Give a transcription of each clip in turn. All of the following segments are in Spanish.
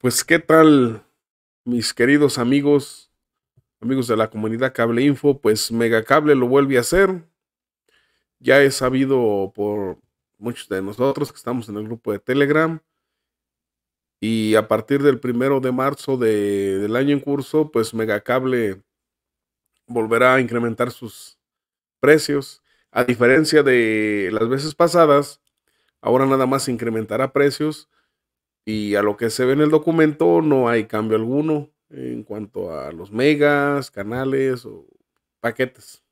Pues qué tal, mis queridos amigos, amigos de la comunidad Cable Info, pues Megacable lo vuelve a hacer. Ya he sabido por muchos de nosotros que estamos en el grupo de Telegram. Y a partir del primero de marzo del año en curso, pues Megacable volverá a incrementar sus precios. A diferencia de las veces pasadas, ahora nada más incrementará precios y a lo que se ve en el documento no hay cambio alguno en cuanto a los megas, canales o paquetes.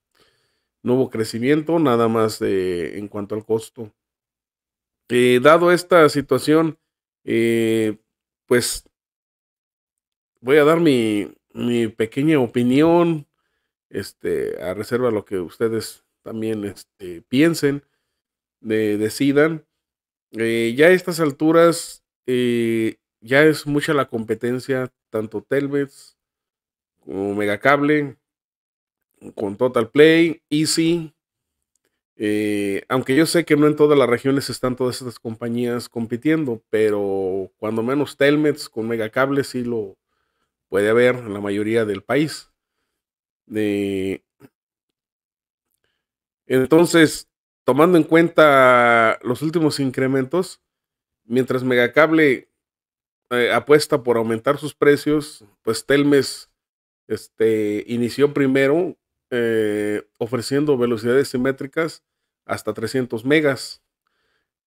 No hubo crecimiento, nada más en cuanto al costo. Eh, dado esta situación, eh, pues voy a dar mi, pequeña opinión, este, a reserva lo que ustedes también este, piensen, decidan. Eh, ya a estas alturas eh, ya es mucha la competencia, tanto Telmex como Megacable, con Total Play, Easy. Eh, aunque yo sé que no en todas las regiones están todas estas compañías compitiendo, pero cuando menos Telmex con Megacable sí lo puede haber en la mayoría del país. Eh, entonces, tomando en cuenta los últimos incrementos, mientras Megacable eh, apuesta por aumentar sus precios, pues Telmes este, inició primero eh, ofreciendo velocidades simétricas hasta 300 megas.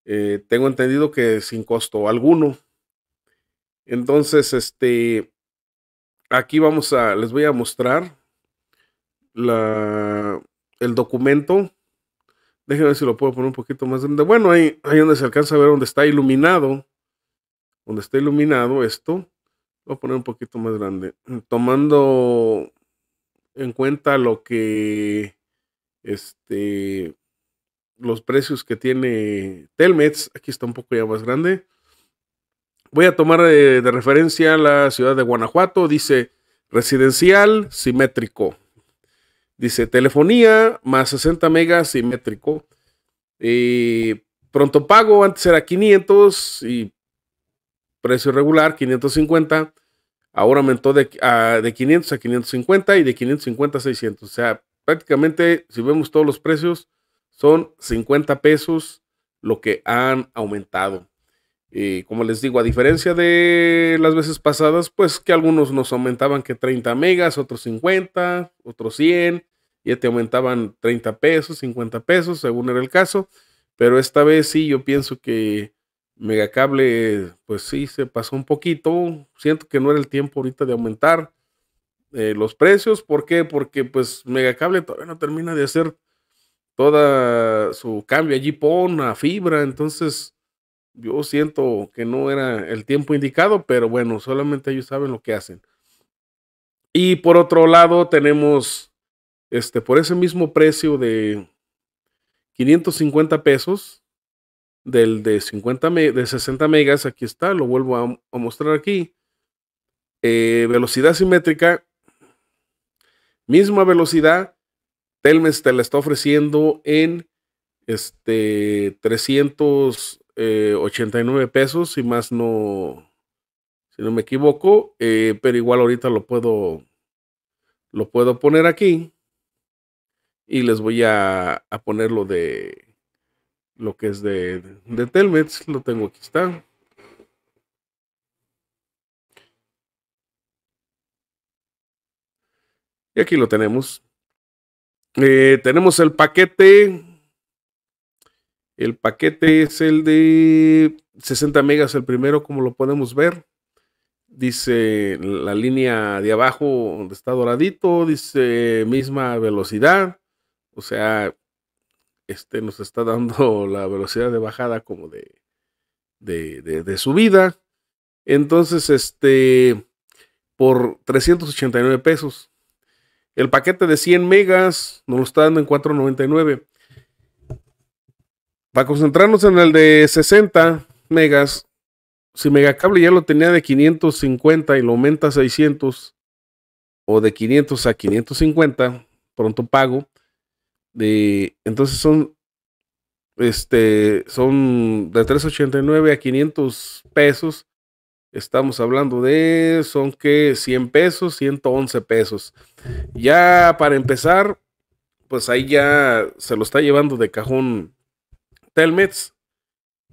Eh, tengo entendido que sin costo alguno. Entonces, este, aquí vamos a, les voy a mostrar el documento Déjenme ver si lo puedo poner un poquito más grande. Bueno, ahí, ahí donde se alcanza a ver donde está iluminado. Donde está iluminado esto. voy a poner un poquito más grande. Tomando en cuenta lo que este los precios que tiene Telmex. Aquí está un poco ya más grande. Voy a tomar eh, de referencia la ciudad de Guanajuato. Dice residencial simétrico. Dice, telefonía más 60 megas simétrico. y pronto pago, antes era 500 y precio regular 550. Ahora aumentó de, ah, de 500 a 550 y de 550 a 600. O sea, prácticamente si vemos todos los precios, son 50 pesos lo que han aumentado. Y eh, como les digo, a diferencia de las veces pasadas, pues que algunos nos aumentaban que 30 megas, otros 50, otros 100, ya te aumentaban 30 pesos, 50 pesos, según era el caso. Pero esta vez sí, yo pienso que Megacable, pues sí, se pasó un poquito. Siento que no era el tiempo ahorita de aumentar eh, los precios. ¿Por qué? Porque pues Megacable todavía no termina de hacer toda su cambio allí pon a fibra. Entonces yo siento que no era el tiempo indicado, pero bueno, solamente ellos saben lo que hacen. Y por otro lado, tenemos este por ese mismo precio de 550 pesos del de 50 de 60 megas, aquí está, lo vuelvo a, mostrar aquí. Eh, velocidad simétrica, misma velocidad, Telmes te la está ofreciendo en este 300 89 eh, pesos, y más no, si no me equivoco, eh, pero igual ahorita lo puedo, lo puedo poner aquí y les voy a, a poner lo de, lo que es de, de Telmex, lo tengo aquí, está. Y aquí lo tenemos. Eh, tenemos el paquete el paquete es el de 60 megas, el primero, como lo podemos ver. Dice la línea de abajo donde está doradito, dice misma velocidad. O sea, este nos está dando la velocidad de bajada como de, de, de, subida. Entonces, este, por 389 pesos. El paquete de 100 megas nos lo está dando en 499. Para concentrarnos en el de 60 megas, si Megacable ya lo tenía de 550 y lo aumenta a 600 o de 500 a 550, pronto pago, de, entonces son este son de 389 a 500 pesos. Estamos hablando de son que 100 pesos, 111 pesos. Ya para empezar, pues ahí ya se lo está llevando de cajón Telmets.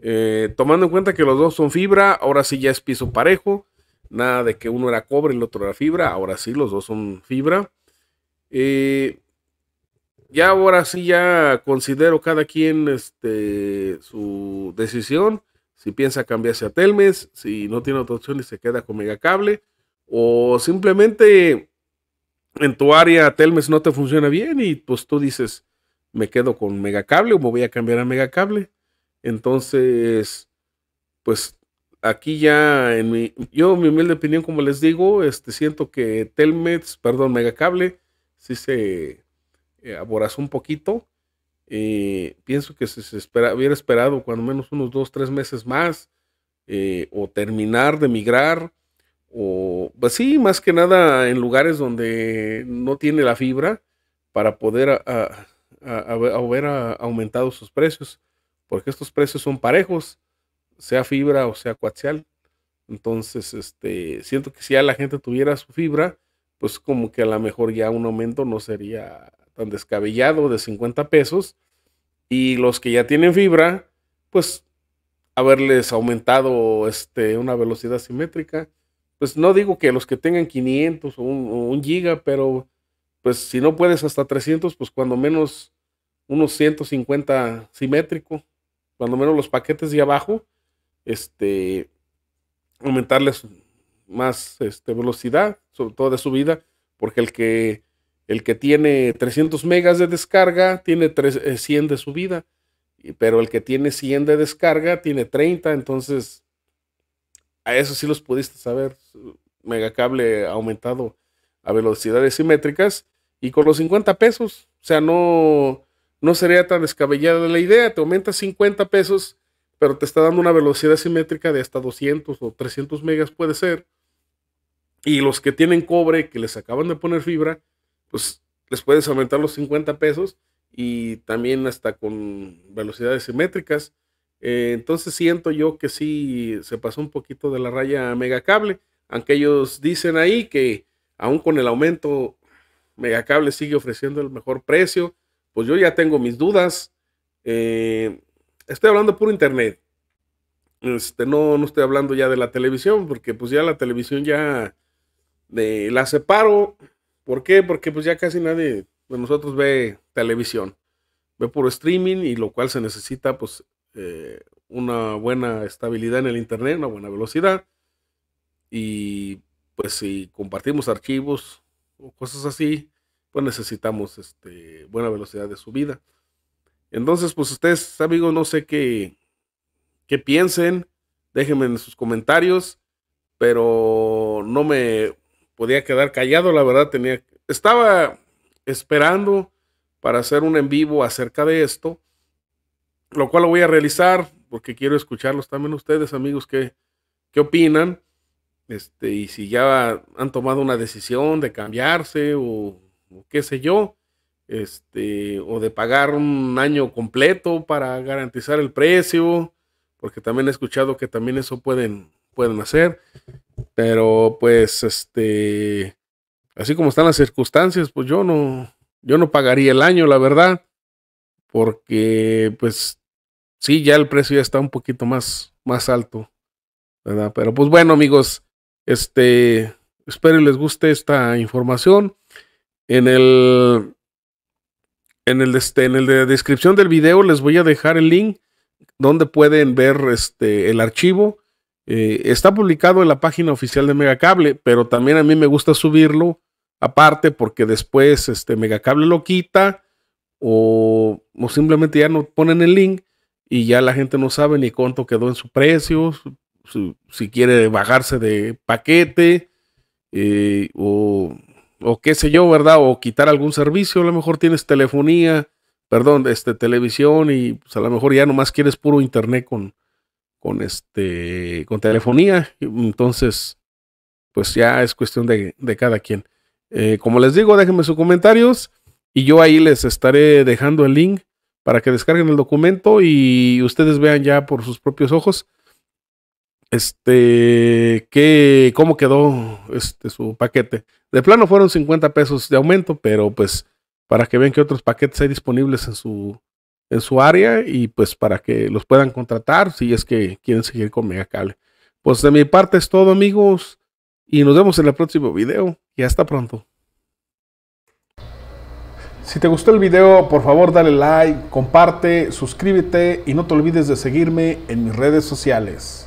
Eh, tomando en cuenta que los dos son fibra, ahora sí ya es piso parejo. Nada de que uno era cobre y el otro era fibra. Ahora sí, los dos son fibra. Eh, ya ahora sí ya considero cada quien este, su decisión. Si piensa cambiarse a Telmes, si no tiene otra opción y se queda con Megacable. O simplemente en tu área Telmes no te funciona bien y pues tú dices, me quedo con megacable o me voy a cambiar a megacable. Entonces, pues aquí ya en mi, yo mi humilde opinión, como les digo, este, siento que Telmex, perdón, megacable, sí se eh, aborazó un poquito. Eh, pienso que si se espera, hubiera esperado cuando menos unos dos, tres meses más, eh, o terminar de migrar, o pues sí, más que nada en lugares donde no tiene la fibra para poder ah, haber ah, aumentado sus precios, porque estos precios son parejos, sea fibra o sea coaxial. Entonces, este, siento que si ya la gente tuviera su fibra, pues como que a lo mejor ya un aumento no sería tan descabellado de 50 pesos. Y los que ya tienen fibra, pues haberles aumentado este, una velocidad simétrica. Pues no digo que los que tengan 500 o un, o giga, pero pues si no puedes hasta 300, pues cuando menos unos 150 simétrico, cuando menos los paquetes de abajo, este, aumentarles más este, velocidad, sobre todo de subida, porque el que, el que tiene 300 megas de descarga tiene 100 eh, de subida, pero el que tiene 100 de descarga tiene 30, entonces a eso sí los pudiste saber, megacable aumentado a velocidades simétricas y con los 50 pesos, o sea, no, no sería tan descabellada la idea. Te aumenta 50 pesos, pero te está dando una velocidad simétrica de hasta 200 o 300 megas puede ser. Y los que tienen cobre, que les acaban de poner fibra, pues les puedes aumentar los 50 pesos y también hasta con velocidades simétricas. Eh, entonces siento yo que sí se pasó un poquito de la raya megacable, aunque ellos dicen ahí que aún con el aumento, megacable sigue ofreciendo el mejor precio pues yo ya tengo mis dudas. Eh, estoy hablando por internet. Este, no, no estoy hablando ya de la televisión, porque pues ya la televisión ya de, la separo. ¿Por qué? Porque pues ya casi nadie de nosotros ve televisión. Ve por streaming y lo cual se necesita pues eh, una buena estabilidad en el internet, una buena velocidad. Y pues si compartimos archivos o cosas así, pues necesitamos este, buena velocidad de subida. Entonces, pues ustedes, amigos, no sé qué, qué piensen, déjenme en sus comentarios, pero no me podía quedar callado, la verdad, tenía, estaba esperando para hacer un en vivo acerca de esto, lo cual lo voy a realizar porque quiero escucharlos también ustedes, amigos, qué, opinan, este, y si ya han tomado una decisión de cambiarse o qué sé yo, este, o de pagar un año completo para garantizar el precio, porque también he escuchado que también eso pueden, pueden hacer, pero pues, este, así como están las circunstancias, pues yo no, yo no pagaría el año, la verdad, porque pues sí, ya el precio ya está un poquito más, más alto, ¿verdad? Pero pues bueno, amigos, este, espero les guste esta información. En el, en el, este, en el de descripción del video les voy a dejar el link donde pueden ver este, el archivo. Eh, está publicado en la página oficial de Megacable, pero también a mí me gusta subirlo aparte porque después este, Megacable lo quita o, o simplemente ya no ponen el link y ya la gente no sabe ni cuánto quedó en su precio, si quiere bajarse de paquete eh, o o qué sé yo, ¿verdad? O quitar algún servicio, a lo mejor tienes telefonía, perdón, este, televisión y pues, a lo mejor ya nomás quieres puro internet con, con, este, con telefonía. Entonces, pues ya es cuestión de, de cada quien. Eh, como les digo, déjenme sus comentarios y yo ahí les estaré dejando el link para que descarguen el documento y ustedes vean ya por sus propios ojos este, que ¿cómo quedó este, su paquete? De plano fueron 50 pesos de aumento, pero pues para que vean que otros paquetes hay disponibles en su, en su área y pues para que los puedan contratar si es que quieren seguir con Megacable. Pues de mi parte es todo amigos y nos vemos en el próximo video y hasta pronto. Si te gustó el video, por favor dale like, comparte, suscríbete y no te olvides de seguirme en mis redes sociales.